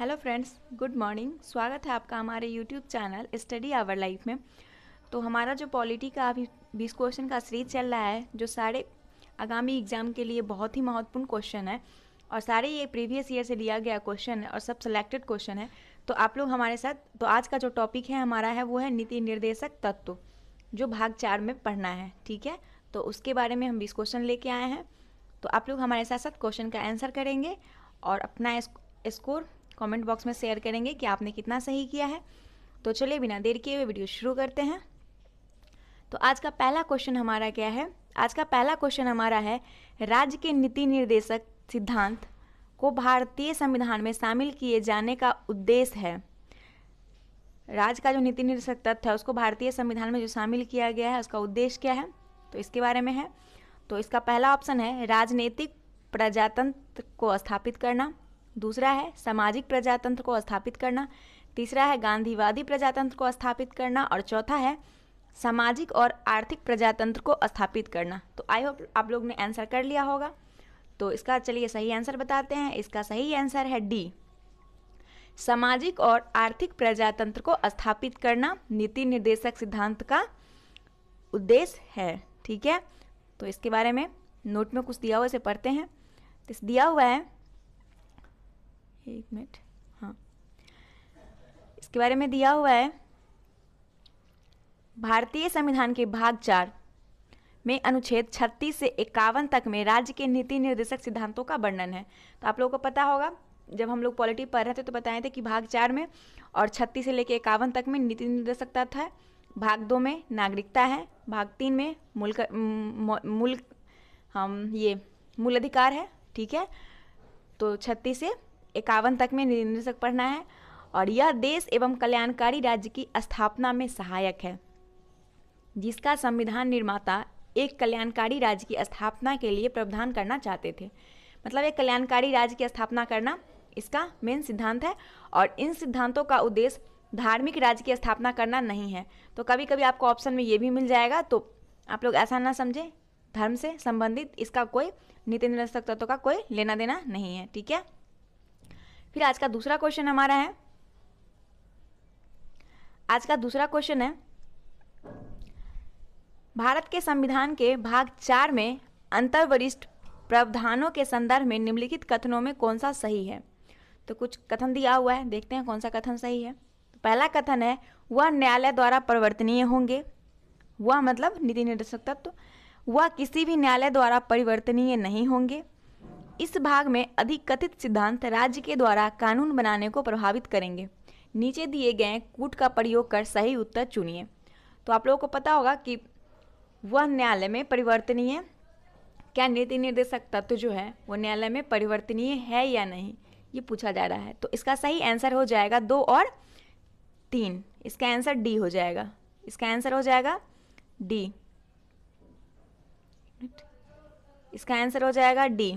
hello friends good morning स्वागत है आपका हमारे YouTube channel study hour life में तो हमारा जो पॉलिटी का अभी बीस क्वेश्चन का सीरीज चल रहा है जो सारे आगामी एग्ज़ाम के लिए बहुत ही महत्वपूर्ण क्वेश्चन है और सारे ये प्रीवियस ईयर से लिया गया क्वेश्चन है और सब सिलेक्टेड क्वेश्चन है तो आप लोग हमारे साथ तो आज का जो टॉपिक है हमारा है वो है नीति निर्देशक तत्व जो भाग चार में पढ़ना है ठीक है तो उसके बारे में हम बीस क्वेश्चन लेके आए हैं तो आप लोग हमारे साथ साथ क्वेश्चन का आंसर करेंगे और अपना स्कोर कमेंट बॉक्स में शेयर करेंगे कि आपने कितना सही किया है तो चलिए बिना देर किए हुए वीडियो शुरू करते हैं तो आज का पहला क्वेश्चन हमारा क्या है आज का पहला क्वेश्चन हमारा है राज्य के नीति निर्देशक सिद्धांत को भारतीय संविधान में शामिल किए जाने का उद्देश्य है राज्य का जो नीति निर्देशक तत्व है उसको भारतीय संविधान में जो शामिल किया गया है उसका उद्देश्य क्या है तो इसके बारे में है तो इसका पहला ऑप्शन है राजनीतिक प्रजातंत्र को स्थापित करना दूसरा है सामाजिक प्रजातंत्र को स्थापित करना तीसरा है गांधीवादी प्रजातंत्र को स्थापित करना और चौथा है सामाजिक और आर्थिक प्रजातंत्र को स्थापित करना तो आई होप आप लोग ने आंसर कर लिया होगा तो इसका चलिए सही आंसर बताते हैं इसका सही आंसर है डी सामाजिक और आर्थिक प्रजातंत्र को स्थापित करना नीति निर्देशक सिद्धांत का उद्देश्य है ठीक है तो इसके बारे में नोट में कुछ दिया हुआ इसे पढ़ते हैं तो दिया हुआ है एक मिनट हाँ इसके बारे में दिया हुआ है भारतीय संविधान के भाग चार में अनुच्छेद 36 से इक्यावन तक में राज्य के नीति निर्देशक सिद्धांतों का वर्णन है तो आप लोगों को पता होगा जब हम लोग पॉलिटी पढ़ रहे थे तो बताए थे कि भाग चार में और छत्तीस से लेकर इक्यावन तक में नीति निर्देशकता था भाग दो में नागरिकता है भाग तीन में मूल मूल हम ये मूल अधिकार है ठीक है तो छत्तीस से इक्यावन तक में निरिंद्र पढ़ना है और यह देश एवं कल्याणकारी राज्य की स्थापना में सहायक है जिसका संविधान निर्माता एक कल्याणकारी राज्य की स्थापना के लिए प्रावधान करना चाहते थे मतलब एक कल्याणकारी राज्य की स्थापना करना इसका मेन सिद्धांत है और इन सिद्धांतों का उद्देश्य धार्मिक राज्य की स्थापना करना नहीं है तो कभी कभी आपको ऑप्शन में ये भी मिल जाएगा तो आप लोग ऐसा ना समझें धर्म से संबंधित इसका कोई नीति निरस्तक तत्व का कोई लेना देना नहीं है ठीक है फिर आज का दूसरा क्वेश्चन हमारा है आज का दूसरा क्वेश्चन है भारत के संविधान के भाग चार में अंतर्वरिष्ठ प्रावधानों के संदर्भ में निम्नलिखित कथनों में कौन सा सही है तो कुछ कथन दिया हुआ है देखते हैं कौन सा कथन सही है तो पहला कथन है वह न्यायालय द्वारा परिवर्तनीय होंगे वह मतलब नीति निर्देशक तत्व तो, वह किसी भी न्यायालय द्वारा परिवर्तनीय नहीं होंगे इस भाग में अधिक कथित सिद्धांत राज्य के द्वारा कानून बनाने को प्रभावित करेंगे नीचे दिए गए कूट का प्रयोग कर सही उत्तर चुनिए तो आप लोगों को पता होगा कि वह न्यायालय में परिवर्तनीय क्या नीति निर्देशक तत्व जो है वो न्यायालय में परिवर्तनीय है या नहीं ये पूछा जा रहा है तो इसका सही आंसर हो जाएगा दो और तीन इसका आंसर डी हो जाएगा इसका आंसर हो जाएगा डी इसका आंसर हो जाएगा डी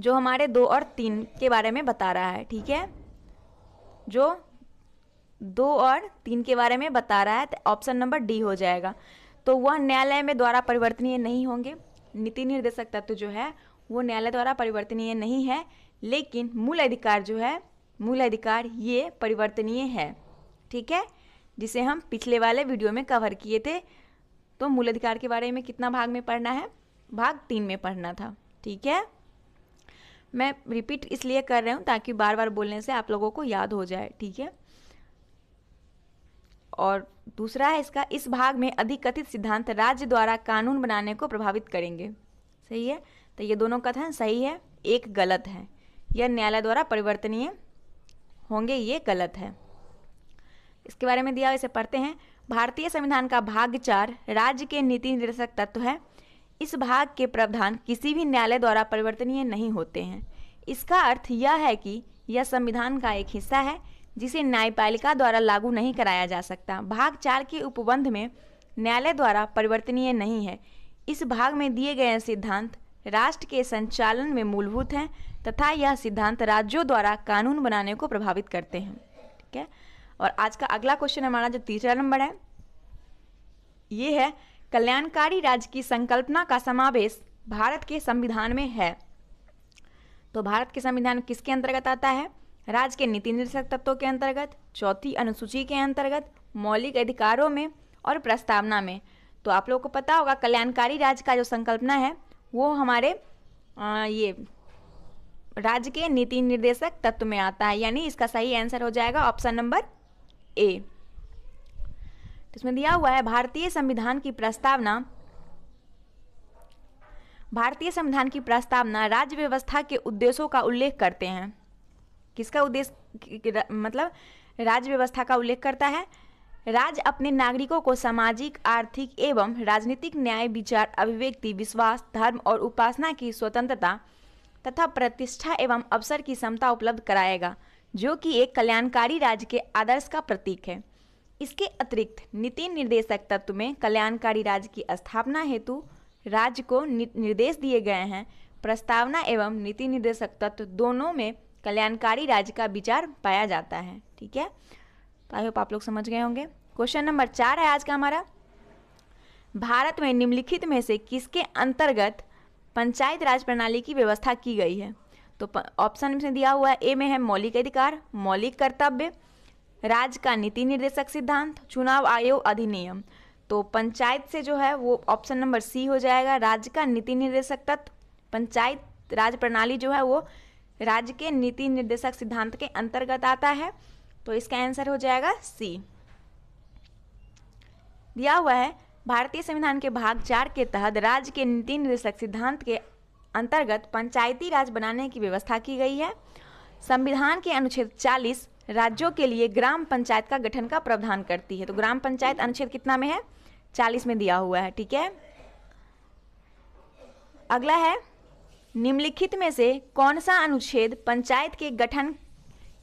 जो हमारे दो और तीन के बारे में बता रहा है ठीक है जो दो और तीन के बारे में बता रहा है तो ऑप्शन नंबर डी हो जाएगा तो वह न्यायालय में द्वारा परिवर्तनीय नहीं होंगे नीति निर्देशक तत्व जो है वो न्यायालय द्वारा परिवर्तनीय नहीं है लेकिन मूल अधिकार जो है मूल अधिकार ये परिवर्तनीय है ठीक है जिसे हम पिछले वाले वीडियो में कवर किए थे तो मूल अधिकार के बारे में कितना भाग में पढ़ना है भाग तीन में पढ़ना था ठीक है मैं रिपीट इसलिए कर रही हूँ ताकि बार बार बोलने से आप लोगों को याद हो जाए ठीक है और दूसरा है इसका इस भाग में अधिकथित सिद्धांत राज्य द्वारा कानून बनाने को प्रभावित करेंगे सही है तो ये दोनों कथन सही है एक गलत है यह न्यायालय द्वारा परिवर्तनीय होंगे ये गलत है इसके बारे में दिया इसे पढ़ते हैं भारतीय संविधान का भाग चार राज्य के नीति निर्देशक तत्व है इस भाग के प्रावधान किसी भी न्यायालय द्वारा परिवर्तनीय नहीं होते हैं इसका अर्थ यह है कि यह संविधान का एक हिस्सा है जिसे न्यायपालिका द्वारा लागू नहीं कराया जा सकता भाग चार के उपबंध में न्यायालय द्वारा परिवर्तनीय नहीं है इस भाग में दिए गए सिद्धांत राष्ट्र के संचालन में मूलभूत हैं तथा यह सिद्धांत राज्यों द्वारा कानून बनाने को प्रभावित करते हैं ठीक है और आज का अगला क्वेश्चन हमारा जो तीसरा नंबर है ये है कल्याणकारी राज्य की संकल्पना का समावेश भारत के संविधान में है तो भारत के संविधान किसके अंतर्गत आता है राज्य के नीति निर्देशक तत्वों के अंतर्गत चौथी अनुसूची के अंतर्गत मौलिक अधिकारों में और प्रस्तावना में तो आप लोगों को पता होगा कल्याणकारी राज्य का जो संकल्पना है वो हमारे आ, ये राज्य के नीति निर्देशक तत्व में आता है यानी इसका सही आंसर हो जाएगा ऑप्शन नंबर ए तो इसमें दिया हुआ है भारतीय संविधान की प्रस्तावना भारतीय संविधान की प्रस्तावना राज्य व्यवस्था के उद्देश्यों का उल्लेख करते हैं किसका उद्देश्य मतलब राज्य व्यवस्था का उल्लेख करता है राज्य अपने नागरिकों को सामाजिक आर्थिक एवं राजनीतिक न्याय विचार अभिव्यक्ति विश्वास धर्म और उपासना की स्वतंत्रता तथा प्रतिष्ठा एवं अवसर की क्षमता उपलब्ध कराएगा जो कि एक कल्याणकारी राज्य के आदर्श का प्रतीक है इसके अतिरिक्त नीति निर्देशक तत्व में कल्याणकारी राज्य की स्थापना हेतु राज्य को निर्देश दिए गए हैं प्रस्तावना एवं नीति निर्देशक तत्व दोनों में कल्याणकारी राज्य का विचार पाया जाता है ठीक है तो आई होप आप लोग समझ गए होंगे क्वेश्चन नंबर चार है आज का हमारा भारत में निम्नलिखित में से किसके अंतर्गत पंचायत राज प्रणाली की व्यवस्था की गई है तो ऑप्शन में दिया हुआ है ए में है मौलिक अधिकार मौलिक कर्तव्य राज्य का नीति निर्देशक सिद्धांत चुनाव आयोग अधिनियम तो पंचायत से जो है वो ऑप्शन नंबर सी हो जाएगा राज्य का नीति निर्देशक तत्व पंचायत राज प्रणाली जो है वो राज्य के नीति निर्देशक सिद्धांत के अंतर्गत आता है तो इसका आंसर हो जाएगा सी दिया हुआ है भारतीय संविधान के भाग चार के तहत राज्य के नीति निर्देशक सिद्धांत के अंतर्गत पंचायती राज बनाने की व्यवस्था की गई है संविधान के अनुच्छेद चालीस राज्यों के लिए ग्राम पंचायत का गठन का प्रावधान करती है तो ग्राम पंचायत अनुच्छेद कितना में है चालीस में दिया हुआ है ठीक है अगला है निम्नलिखित में से कौन सा अनुच्छेद पंचायत के गठन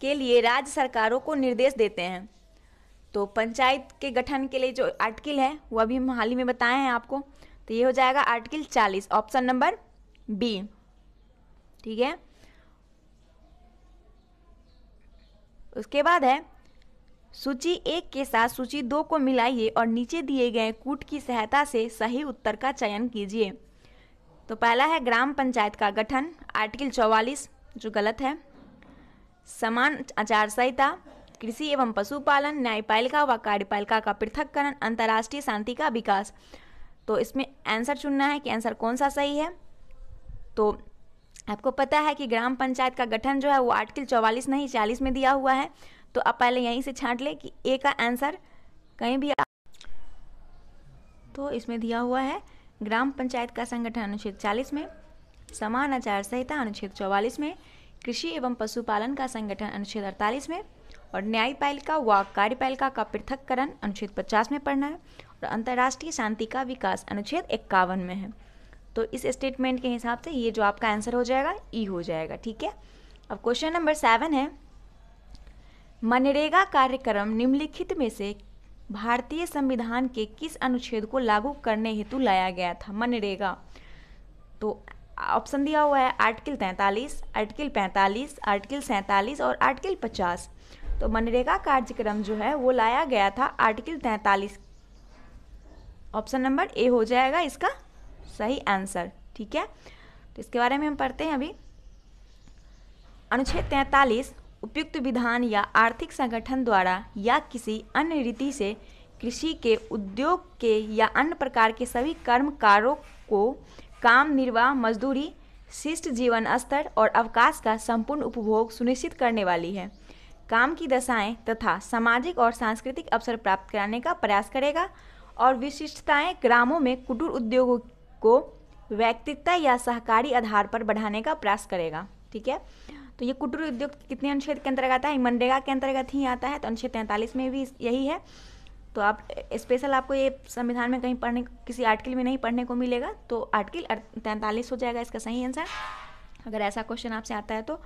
के लिए राज्य सरकारों को निर्देश देते हैं तो पंचायत के गठन के लिए जो आर्टिकल है वो अभी हम हाल ही में बताए हैं आपको तो ये हो जाएगा आर्टिकल 40 ऑप्शन नंबर बी ठीक है उसके बाद है सूची एक के साथ सूची दो को मिलाइए और नीचे दिए गए कूट की सहायता से सही उत्तर का चयन कीजिए तो पहला है ग्राम पंचायत का गठन आर्टिकल चौवालीस जो गलत है समान आचार संहिता कृषि एवं पशुपालन न्यायपालिका व कार्यपालिका का पृथककरण अंतर्राष्ट्रीय शांति का विकास तो इसमें आंसर चुनना है कि आंसर कौन सा सही है तो आपको पता है कि ग्राम पंचायत का गठन जो है वो आर्टिकल चौवालीस नहीं चालीस में दिया हुआ है तो आप पहले यहीं से छांट लें कि ए का आंसर कहीं भी आ... तो इसमें दिया हुआ है ग्राम पंचायत का संगठन अनुच्छेद चालीस में समान आचार संहिता अनुच्छेद चौवालीस में कृषि एवं पशुपालन का संगठन अनुच्छेद अड़तालीस में और न्यायपालिका व कार्यपालिका का पृथककरण अनुच्छेद पचास में पढ़ना है और अंतर्राष्ट्रीय शांति का विकास अनुच्छेद इक्यावन में है तो इस स्टेटमेंट के हिसाब से ये जो आपका आंसर हो जाएगा ई e हो जाएगा ठीक है अब क्वेश्चन नंबर सेवन है मनरेगा कार्यक्रम निम्नलिखित में से भारतीय संविधान के किस अनुच्छेद को लागू करने हेतु लाया गया था मनरेगा तो ऑप्शन दिया हुआ है आर्टिकल तैंतालीस आर्टिकल पैंतालीस आर्टिकल सैंतालीस और आर्टिकल पचास तो मनरेगा कार्यक्रम जो है वो लाया गया था आर्टिकल तैंतालीस ऑप्शन नंबर ए हो जाएगा इसका सही आंसर ठीक है तो इसके बारे में हम पढ़ते हैं अभी अनुच्छेद तैंतालीस उपयुक्त विधान या आर्थिक संगठन द्वारा या किसी अन्य रीति से कृषि के उद्योग के या अन्य प्रकार के सभी कर्मकारों को काम निर्वाह मजदूरी शिष्ट जीवन स्तर और अवकाश का संपूर्ण उपभोग सुनिश्चित करने वाली है काम की दशाएं तथा सामाजिक और सांस्कृतिक अवसर प्राप्त कराने का प्रयास करेगा और विशिष्टताएं ग्रामों में कुटुर उद्योगों को व्यक्तिकता या सहकारी आधार पर बढ़ाने का प्रयास करेगा ठीक है तो ये कुटीर उद्योग कितने अनुच्छेद के अंतर्गत आता है मनरेगा के अंतर्गत ही आता है तो अनुच्छेद तैंतालीस में भी यही है तो आप स्पेशल आपको ये संविधान में कहीं पढ़ने किसी आर्टिकल में नहीं पढ़ने को मिलेगा तो आर्टिकल तैंतालीस हो जाएगा इसका सही आंसर अगर ऐसा क्वेश्चन आपसे आता है तो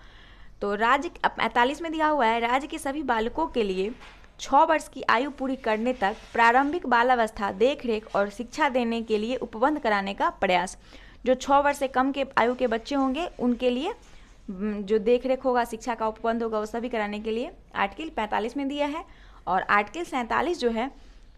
तो राज्य पैंतालीस में दिया हुआ है राज्य के सभी बालकों के लिए छः वर्ष की आयु पूरी करने तक प्रारंभिक बालावस्था देखरेख और शिक्षा देने के लिए उपबंध कराने का प्रयास जो छः वर्ष से कम के आयु के बच्चे होंगे उनके लिए जो देख रेख होगा शिक्षा का उपबंध होगा वो सभी कराने के लिए आर्टिकल पैंतालीस में दिया है और आर्टिकल सैंतालीस जो है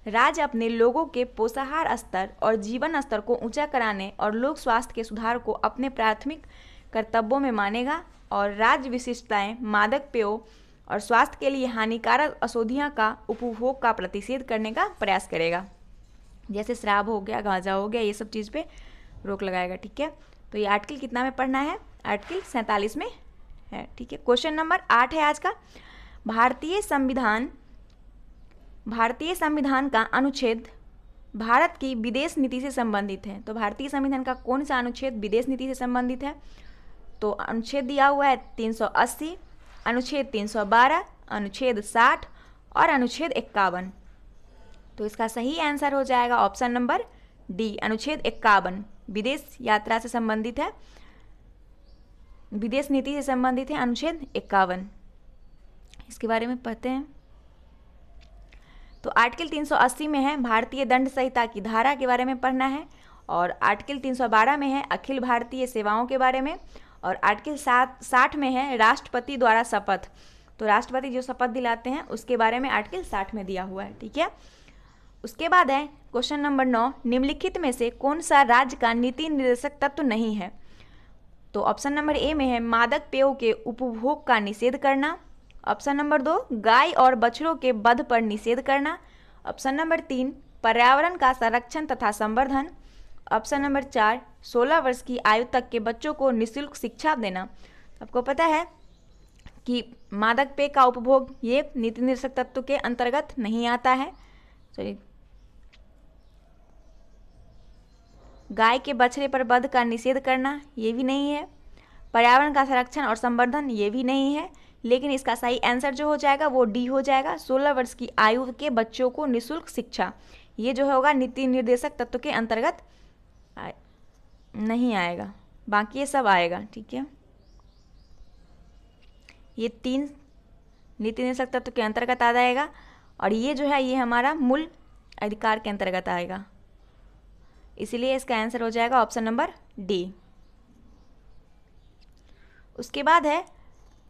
राज्य अपने लोगों के पोषाहार स्तर और जीवन स्तर को ऊंचा कराने और लोक स्वास्थ्य के सुधार को अपने प्राथमिक कर्तव्यों में मानेगा और राज्य विशिष्टताएं मादक पेयों और स्वास्थ्य के लिए हानिकारक औषधियाँ का उपभोग का प्रतिषेध करने का प्रयास करेगा जैसे शराब हो गया गांजा हो गया ये सब चीज़ पे रोक लगाएगा ठीक है तो ये आर्टिकल कितना में पढ़ना है आर्टिकल सैंतालीस में है ठीक है क्वेश्चन नंबर आठ है आज का भारतीय संविधान भारतीय संविधान का अनुच्छेद भारत की विदेश नीति से संबंधित है तो भारतीय संविधान का कौन सा अनुच्छेद विदेश नीति से संबंधित है तो अनुच्छेद दिया हुआ है 380 अनुच्छेद 312, अनुच्छेद 60 और अनुच्छेद इक्यावन तो इसका सही आंसर हो जाएगा ऑप्शन नंबर डी अनुच्छेद इक्यावन विदेश यात्रा से संबंधित है विदेश नीति से संबंधित है अनुच्छेद इक्यावन इसके बारे में पढ़ते हैं तो आर्टिकल 380 में है भारतीय दंड संहिता की धारा के बारे में पढ़ना है और आर्टिकल 312 में है अखिल भारतीय सेवाओं के बारे में और आर्टिकल सात साठ में है राष्ट्रपति द्वारा शपथ तो राष्ट्रपति जो शपथ दिलाते हैं उसके बारे में आर्टिकल साठ में दिया हुआ है ठीक है उसके बाद है क्वेश्चन नंबर नौ निम्नलिखित में से कौन सा राज्य का नीति निर्देशक तत्व नहीं है तो ऑप्शन नंबर ए में है मादक पेयों के उपभोग का निषेध करना ऑप्शन नंबर दो गाय और बछड़ों के बध पर निषेध करना ऑप्शन नंबर तीन पर्यावरण का संरक्षण तथा संवर्धन ऑप्शन नंबर चार सोलह वर्ष की आयु तक के बच्चों को निःशुल्क शिक्षा देना आपको पता है कि मादक पेय का उपभोग ये नीति निर्देशक तत्व के अंतर्गत नहीं आता है सॉरी गाय के बछड़े पर बध का निषेध करना ये भी नहीं है पर्यावरण का संरक्षण और संवर्धन ये भी नहीं है लेकिन इसका सही आंसर जो हो जाएगा वो डी हो जाएगा सोलह वर्ष की आयु के बच्चों को निःशुल्क शिक्षा ये जो होगा नीति निर्देशक तत्व के अंतर्गत आ, नहीं आएगा बाकी ये सब आएगा ठीक है ये तीन नीति निर्देशक तत्व तो के अंतर्गत आ जाएगा और ये जो है ये हमारा मूल अधिकार के अंतर्गत आएगा इसलिए इसका आंसर हो जाएगा ऑप्शन नंबर डी उसके बाद है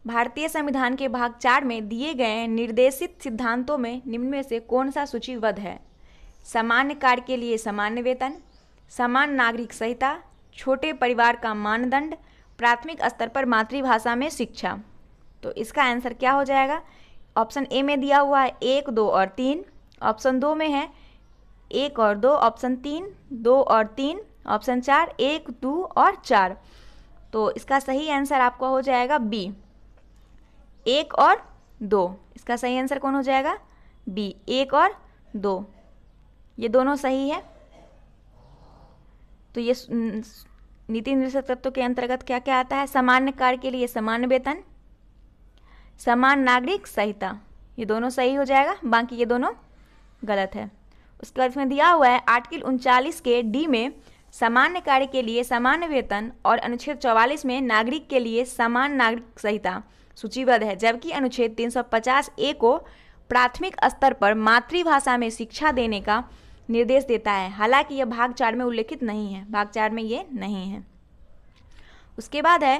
भारतीय संविधान के भाग चार में दिए गए निर्देशित सिद्धांतों में निम्न में से कौन सा सूचीबद्ध है सामान्य कार्य के लिए सामान्य वेतन समान नागरिक संहिता छोटे परिवार का मानदंड प्राथमिक स्तर पर मातृभाषा में शिक्षा तो इसका आंसर क्या हो जाएगा ऑप्शन ए में दिया हुआ है एक दो और तीन ऑप्शन दो में है एक और दो ऑप्शन तीन दो और तीन ऑप्शन चार एक दो और चार तो इसका सही आंसर आपका हो जाएगा बी एक और दो इसका सही आंसर कौन हो जाएगा बी एक और दो ये दोनों सही है तो ये नीति निर्देशक तत्व के अंतर्गत क्या क्या आता है सामान्य कार्य के लिए समान वेतन समान नागरिक संहिता ये दोनों सही हो जाएगा बाकी ये दोनों गलत है उसके बाद इसमें दिया हुआ है आर्टिकल उनचालीस के डी में सामान्य कार्य के लिए सामान्य वेतन और अनुच्छेद 44 में नागरिक के लिए समान नागरिक संहिता सूचीबद्ध है जबकि अनुच्छेद 350 ए को प्राथमिक स्तर पर मातृभाषा में शिक्षा देने का निर्देश देता है हालांकि यह भाग चार में उल्लेखित नहीं है भाग चार में ये नहीं है उसके बाद है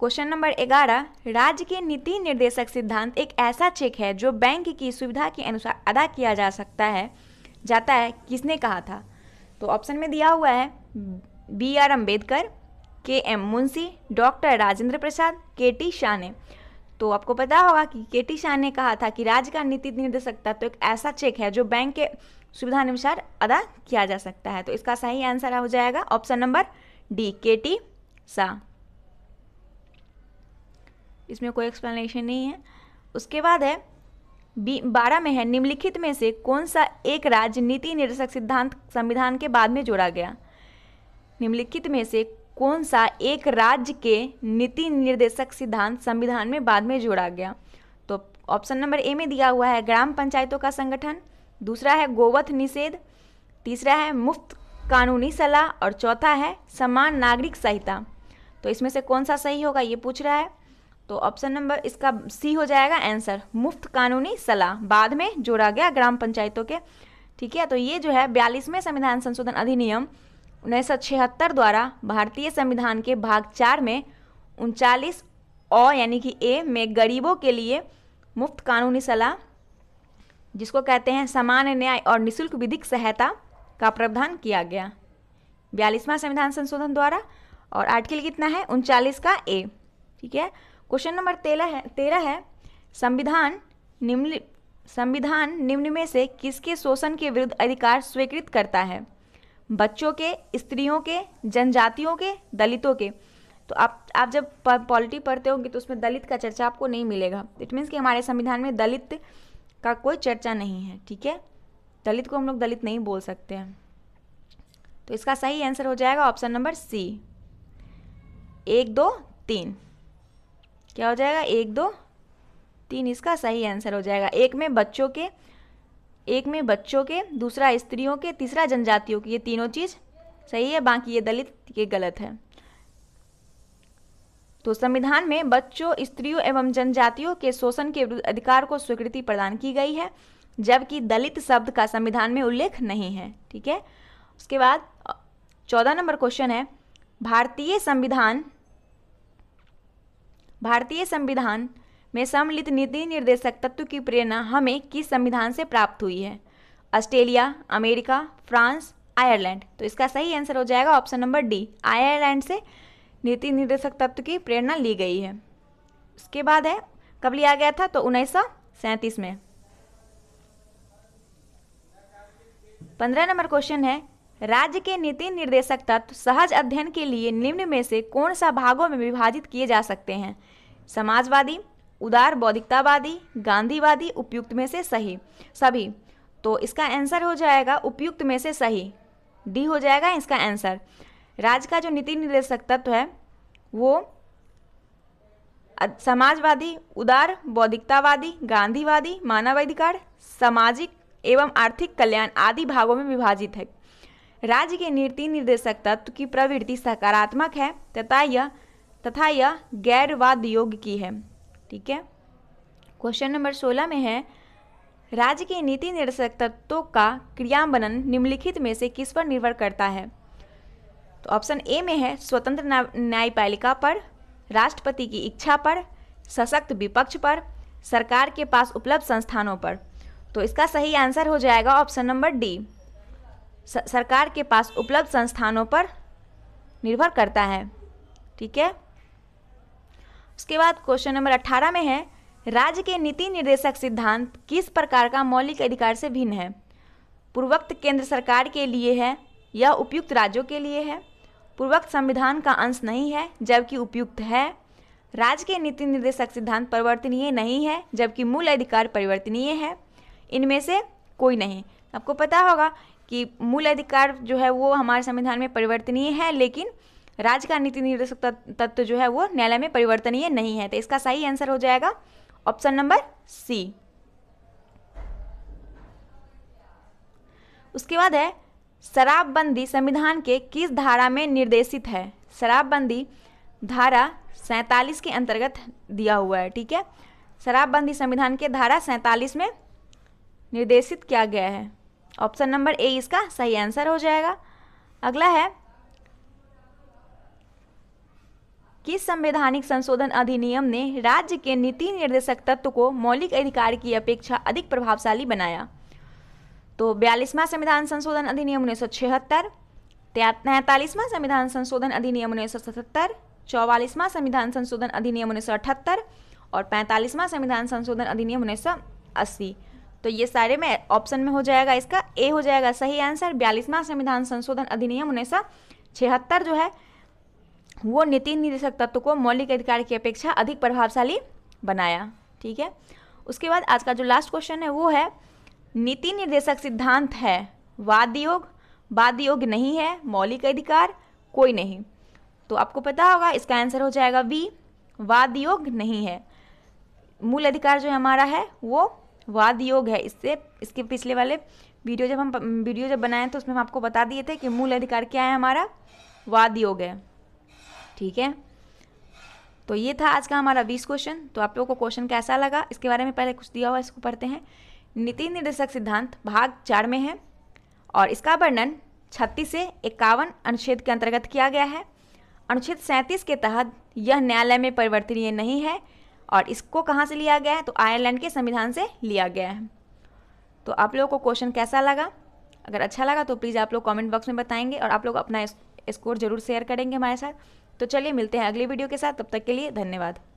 क्वेश्चन नंबर ग्यारह राज्य के नीति निर्देशक सिद्धांत एक ऐसा चेक है जो बैंक की सुविधा के अनुसार अदा किया जा सकता है जाता है किसने कहा था तो ऑप्शन में दिया हुआ है बी आर अम्बेडकर के एम मुंशी डॉक्टर राजेंद्र प्रसाद के टी शाह ने तो आपको पता होगा कि के टी शाह ने कहा था कि राज्य का नीति निर्देशक तत्व तो एक ऐसा चेक है जो बैंक के सुविधानुसार अदा किया जा सकता है तो इसका सही आंसर हो जाएगा option number D K T सा इसमें कोई एक्सप्लेनेशन नहीं है उसके बाद है बी बारह में है निम्नलिखित में से कौन सा एक राज्य नीति निर्देशक सिद्धांत संविधान के बाद में जोड़ा गया निम्नलिखित में से कौन सा एक राज्य के नीति निर्देशक सिद्धांत संविधान में बाद में जोड़ा गया तो ऑप्शन नंबर ए में दिया हुआ है ग्राम पंचायतों का संगठन दूसरा है गोवध निषेध तीसरा है मुफ्त कानूनी सलाह और चौथा है समान नागरिक संहिता तो इसमें से कौन सा सही होगा ये पूछ रहा है तो ऑप्शन नंबर इसका सी हो जाएगा आंसर मुफ्त कानूनी सलाह बाद में जोड़ा गया ग्राम पंचायतों के ठीक है तो ये जो है बयालीसवें संविधान संशोधन अधिनियम उन्नीस द्वारा भारतीय संविधान के भाग चार में उनचालीस ओ यानी कि ए में गरीबों के लिए मुफ्त कानूनी सलाह जिसको कहते हैं समान न्याय और निशुल्क विधिक सहायता का प्रावधान किया गया बयालीसवां संविधान संशोधन द्वारा और आर्टिकल कितना है उनचालीस का ए ठीक है क्वेश्चन नंबर तेरह है तेरह है संविधान निम्न संविधान निम्न में से किसके शोषण के विरुद्ध अधिकार स्वीकृत करता है बच्चों के स्त्रियों के जनजातियों के दलितों के तो आप आप जब पॉलिटी पढ़ते होंगे तो उसमें दलित का चर्चा आपको नहीं मिलेगा इट मीन्स कि हमारे संविधान में दलित का कोई चर्चा नहीं है ठीक है दलित को हम लोग दलित नहीं बोल सकते हैं तो इसका सही आंसर हो जाएगा ऑप्शन नंबर सी एक दो तीन क्या हो जाएगा एक दो तीन इसका सही आंसर हो जाएगा एक में बच्चों के एक में बच्चों के दूसरा स्त्रियों के तीसरा जनजातियों के ये तीनों चीज़ सही है बाकी ये दलित ये गलत है तो संविधान में बच्चों स्त्रियों एवं जनजातियों के शोषण के विरुद्ध अधिकार को स्वीकृति प्रदान की गई है जबकि दलित शब्द का संविधान में उल्लेख नहीं है ठीक है उसके बाद चौदह नंबर क्वेश्चन है भारतीय संविधान भारतीय संविधान में सम्मिलित नीति निर्देशक तत्व की प्रेरणा हमें किस संविधान से प्राप्त हुई है ऑस्ट्रेलिया अमेरिका फ्रांस आयरलैंड तो इसका सही आंसर हो जाएगा ऑप्शन नंबर डी आयरलैंड से नीति निर्देशक तत्व की प्रेरणा ली गई है उसके बाद है कब लिया गया था तो उन्नीस में पंद्रह नंबर क्वेश्चन है राज्य के नीति निर्देशक तत्व सहज अध्ययन के लिए निम्न में से कौन सा भागों में विभाजित किए जा सकते हैं समाजवादी उदार बौद्धिकतावादी गांधीवादी उपयुक्त में से सही सभी तो इसका आंसर हो जाएगा उपयुक्त में से सही डी हो जाएगा इसका आंसर राज्य का जो नीति निर्देशक तत्व है वो समाजवादी उदार बौद्धिकतावादी गांधीवादी मानवाधिकार सामाजिक एवं आर्थिक कल्याण आदि भागों में विभाजित है राज्य के नीति निर्देशक तत्व की प्रवृत्ति सकारात्मक है तथा यह तथा यह गैरवाद योग्य की है ठीक है क्वेश्चन नंबर सोलह में है राज्य के नीति निर्देशक तत्वों का क्रियान्वयन निम्नलिखित में से किस पर निर्भर करता है तो ऑप्शन ए में है स्वतंत्र न्यायपालिका पर राष्ट्रपति की इच्छा पर सशक्त विपक्ष पर सरकार के पास उपलब्ध संस्थानों पर तो इसका सही आंसर हो जाएगा ऑप्शन नंबर डी सरकार के पास उपलब्ध संस्थानों पर निर्भर करता है ठीक है उसके बाद क्वेश्चन नंबर अट्ठारह में है राज्य के नीति निर्देशक सिद्धांत किस प्रकार का मौलिक अधिकार से भिन्न है पूर्वोक्त केंद्र सरकार के लिए है या उपयुक्त राज्यों के लिए है पूर्वक संविधान का अंश नहीं है जबकि उपयुक्त है राज्य के नीति निर्देशक सिद्धांत परिवर्तनीय नहीं है जबकि मूल अधिकार परिवर्तनीय है इनमें से कोई नहीं आपको पता होगा कि मूल अधिकार जो है वो हमारे संविधान में परिवर्तनीय है लेकिन राज्य का नीति निर्देशक तत्व जो है वो न्यायालय में परिवर्तनीय नहीं है तो इसका सही आंसर हो जाएगा ऑप्शन नंबर सी उसके बाद है शराबबंदी संविधान के किस धारा में निर्देशित है शराबबंदी धारा सैंतालीस के अंतर्गत दिया हुआ है ठीक है शराबबंदी संविधान के धारा सैंतालीस में निर्देशित किया गया है ऑप्शन नंबर ए इसका सही आंसर हो जाएगा अगला है किस संवैधानिक संशोधन अधिनियम ने राज्य के नीति निर्देशक तत्व को मौलिक अधिकार की अपेक्षा अधिक प्रभावशाली बनाया तो बयालीसवां संविधान संशोधन अधिनियम उन्नीस सौ छिहत्तर तैतालीसवां संविधान संशोधन अधिनियम उन्नीस सौ सतहत्तर चौवालीसवां संविधान संशोधन अधिनियम उन्नीस सौ अठहत्तर और पैंतालीसवां संविधान संशोधन अधिनियम उन्नीस सौ अस्सी तो ये सारे में ऑप्शन में हो जाएगा इसका ए हो जाएगा सही आंसर बयालीसवां संविधान संशोधन अधिनियम उन्नीस सौ छिहत्तर जो है वो नीति निदेशक तत्व को मौलिक अधिकार की अपेक्षा अधिक प्रभावशाली बनाया ठीक है उसके बाद आज का जो लास्ट क्वेश्चन है वो है नीति निर्देशक सिद्धांत है वाद योग वाद योग नहीं है मौलिक अधिकार कोई नहीं तो आपको पता होगा इसका आंसर हो जाएगा बी वाद योग नहीं है मूल अधिकार जो हमारा है वो वाद योग है इससे इसके पिछले वाले वीडियो जब हम वीडियो जब बनाए तो उसमें हम आपको बता दिए थे कि मूल अधिकार क्या है हमारा वाद योग है ठीक है तो ये था आज का हमारा बीस क्वेश्चन तो आप लोगों को क्वेश्चन कैसा लगा इसके बारे में पहले कुछ दिया हुआ इसको पढ़ते हैं नीति निर्देशक सिद्धांत भाग चार में है और इसका वर्णन छत्तीस से इक्यावन अनुच्छेद के अंतर्गत किया गया है अनुच्छेद सैंतीस के तहत यह न्यायालय में परिवर्तनीय नहीं है और इसको कहाँ से लिया गया है तो आयरलैंड के संविधान से लिया गया है तो आप लोगों को क्वेश्चन कैसा लगा अगर अच्छा लगा तो प्लीज़ आप लोग कमेंट बॉक्स में बताएंगे और आप लोग अपना स्कोर ज़रूर शेयर करेंगे हमारे साथ तो चलिए मिलते हैं अगली वीडियो के साथ तब तक के लिए धन्यवाद